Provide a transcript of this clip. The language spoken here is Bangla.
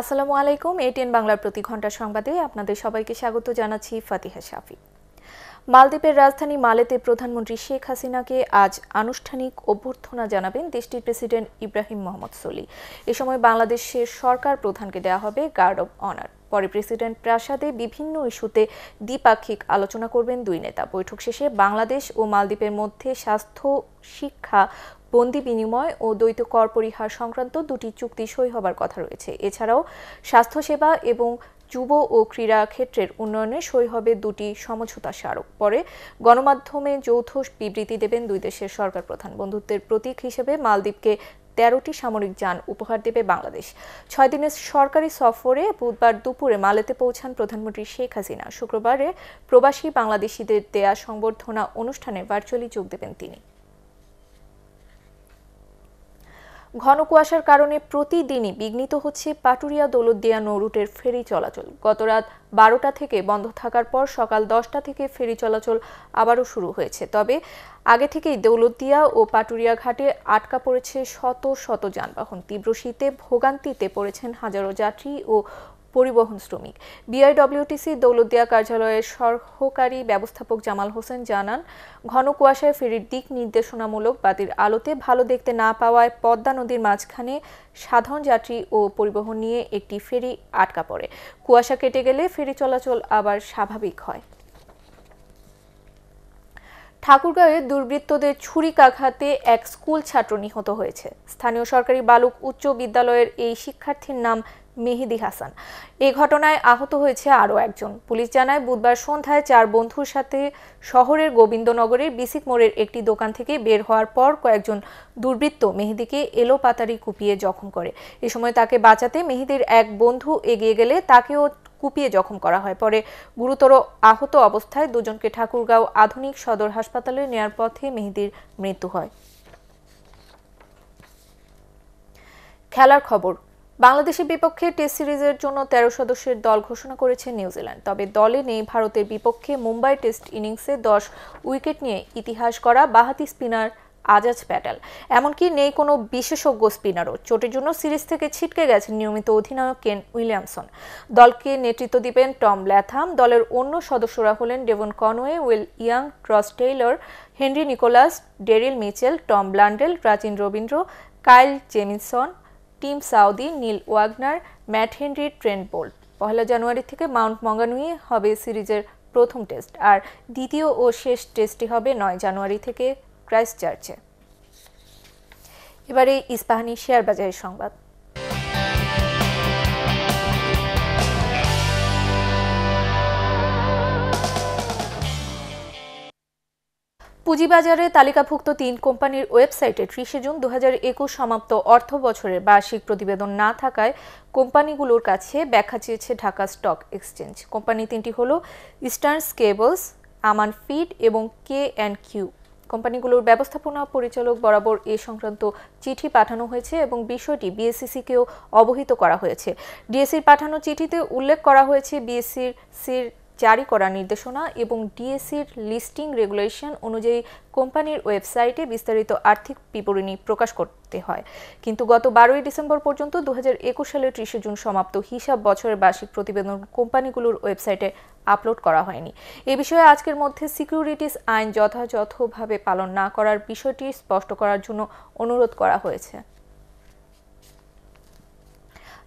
আসসালামু আলাইকুম এটিএন বাংলার প্রতি ঘন্টা সংবাদে আপনাদের সবাইকে স্বাগত জানাচ্ছি ফাতিহা শাফি মালদ্বীপের রাজধানী মালেতে প্রধানমন্ত্রী শেখ হাসিনাকে আজ আনুষ্ঠানিক অভ্যর্থনা জানাবেন দেশটির প্রেসিডেন্ট ইব্রাহিম মোহাম্মদ সলি এ সময় বাংলাদেশের সরকার প্রধানকে দেওয়া হবে গার্ড অব অনার পরে প্রেসিডেন্ট প্রাসাদে বিভিন্ন ইস্যুতে দ্বিপাক্ষিক আলোচনা করবেন দুই নেতা বৈঠক শেষে বাংলাদেশ ও মালদ্বীপের মধ্যে স্বাস্থ্য শিক্ষা বন্দি বিনিময় ও দ্বৈত কর পরিহার সংক্রান্ত দুটি চুক্তি সই হবার কথা রয়েছে এছাড়াও স্বাস্থ্যসেবা এবং যুব ও ক্রীড়া ক্ষেত্রের উন্নয়নে সই হবে দুটি সমঝোতা স্মারক পরে গণমাধ্যমে যৌথ বিবৃতি দেবেন দুই দেশের সরকার প্রধান বন্ধুত্বের প্রতীক হিসেবে মালদ্বীপকে তেরোটি সামরিক যান উপহার দেবে বাংলাদেশ ছয় দিনের সরকারি সফরে বুধবার দুপুরে মালেতে পৌঁছান প্রধানমন্ত্রী শেখ হাসিনা শুক্রবারে প্রবাসী বাংলাদেশিদের দেয়া সংবর্ধনা অনুষ্ঠানে ভার্চুয়ালি যোগ দেবেন তিনি ঘন কুয়াশার কারণে প্রতিদিনই বিঘ্নিত হচ্ছে পাটুরিয়া দৌলতদিয়া নৌরুটের ফেরি চলাচল গতরাত বারোটা থেকে বন্ধ থাকার পর সকাল দশটা থেকে ফেরি চলাচল আবারও শুরু হয়েছে তবে আগে থেকেই দৌলতদিয়া ও পাটুরিয়া ঘাটে আটকা পড়েছে শত শত যানবাহন তীব্র শীতে ভোগান্তিতে পড়েছেন হাজারো যাত্রী ও পরিবহন শ্রমিক বিআইডব্লিউটিসি দৌলতদিয়া কার্যালয়ের সহকারী ব্যবস্থাপক জামাল হোসেন জানান ঘন কুয়াশায় ফেরির দিক নির্দেশনামূলক বাতির আলোতে ভালো দেখতে না পাওয়ায় পদ্মা নদীর মাঝখানে সাধারণ যাত্রী ও পরিবহন নিয়ে একটি ফেরি আটকা পড়ে কুয়াশা কেটে গেলে ফেরি চলাচল আবার স্বাভাবিক হয় ঠাকুরগাঁওয়ে দুর্বৃত্তদের ছুরিকাঘাতে এক স্কুল ছাত্র নিহত হয়েছে স্থানীয় সরকারি বালুক উচ্চ বিদ্যালয়ের এই শিক্ষার্থীর নাম মেহেদি হাসান এ ঘটনায় আহত হয়েছে আরও একজন পুলিশ জানায় বুধবার সন্ধ্যায় চার বন্ধুর সাথে শহরের গোবিন্দনগরের বিসিক মোড়ের একটি দোকান থেকে বের হওয়ার পর কয়েকজন দুর্বৃত্ত মেহেদিকে এলো পাতারি কুপিয়ে জখম করে এ সময় তাকে বাঁচাতে মেহেদির এক বন্ধু এগিয়ে গেলে তাকেও কুপিয়ে জখম করা হয় পরে গুরুতর আহত অবস্থায় দুজনকে ঠাকুরগাঁও আধুনিক সদর হাসপাতালে নেয়ার পথে মেহেদির মৃত্যু হয় খেলার খবর বাংলাদেশের বিপক্ষে টেস্ট সিরিজের জন্য তেরো সদস্যের দল ঘোষণা করেছে নিউজিল্যান্ড তবে দলে নেই ভারতের বিপক্ষে মুম্বাই টেস্ট ইনিংসে দশ উইকেট নিয়ে ইতিহাস করা বাহাতি স্পিনার আজাজ প্যাটেল এমনকি নেই কোনো বিশেষজ্ঞ স্পিনারও চোটের জন্য সিরিজ থেকে ছিটকে গেছেন নিয়মিত অধিনায়ক কেন উইলিয়ামসন দলকে নেতৃত্ব দিবেন টম ল্যাথাম দলের অন্য সদস্যরা হলেন Devon Conway Will Young Ross Taylor Henry Nicholls Daryl Mitchell Tom Blundell Rachin Ravindra Kyle Jamieson Tim Southee Neil Wagner Matt Henry Trent Boult পহেলা জানুয়ারি থেকে মাউন্ট মঙ্গানুই হবে সিরিজের প্রথম টেস্ট আর দ্বিতীয় ও শেষ টেস্টটি হবে নয় জানুয়ারি থেকে ক্রাইস্ট চার্চে এবারে ইস্পাহানি শেয়ার বাজারের সংবাদ পুঁজিবাজারে তালিকাভুক্ত তিন কোম্পানির ওয়েবসাইটে ত্রিশে জুন দু সমাপ্ত অর্থ বছরের বার্ষিক প্রতিবেদন না থাকায় কোম্পানিগুলোর কাছে ব্যাখ্যা চেয়েছে ঢাকা স্টক এক্সচেঞ্জ কোম্পানি তিনটি হল ইস্টার্ন কেবলস আমান ফিড এবং কে অ্যান্ড কিউ কোম্পানিগুলোর ব্যবস্থাপনা পরিচালক বরাবর এ সংক্রান্ত চিঠি পাঠানো হয়েছে এবং বিষয়টি বিএসসিসিকেও অবহিত করা হয়েছে ডিএসসির পাঠানো চিঠিতে উল্লেখ করা হয়েছে বিএসসির সির জারি করার নির্দেশনা এবং ডিএসির লিস্টিং রেগুলেশন অনুযায়ী কোম্পানির ওয়েবসাইটে বিস্তারিত আর্থিক বিবরণী প্রকাশ করতে হয় কিন্তু গত বারোই ডিসেম্বর পর্যন্ত দু হাজার সালের ত্রিশে জুন সমাপ্ত হিসাব বছরের বার্ষিক প্রতিবেদন কোম্পানিগুলোর ওয়েবসাইটে আপলোড করা হয়নি এ বিষয়ে আজকের মধ্যে সিকিউরিটিস আইন যথাযথভাবে পালন না করার বিষয়টি স্পষ্ট করার জন্য অনুরোধ করা হয়েছে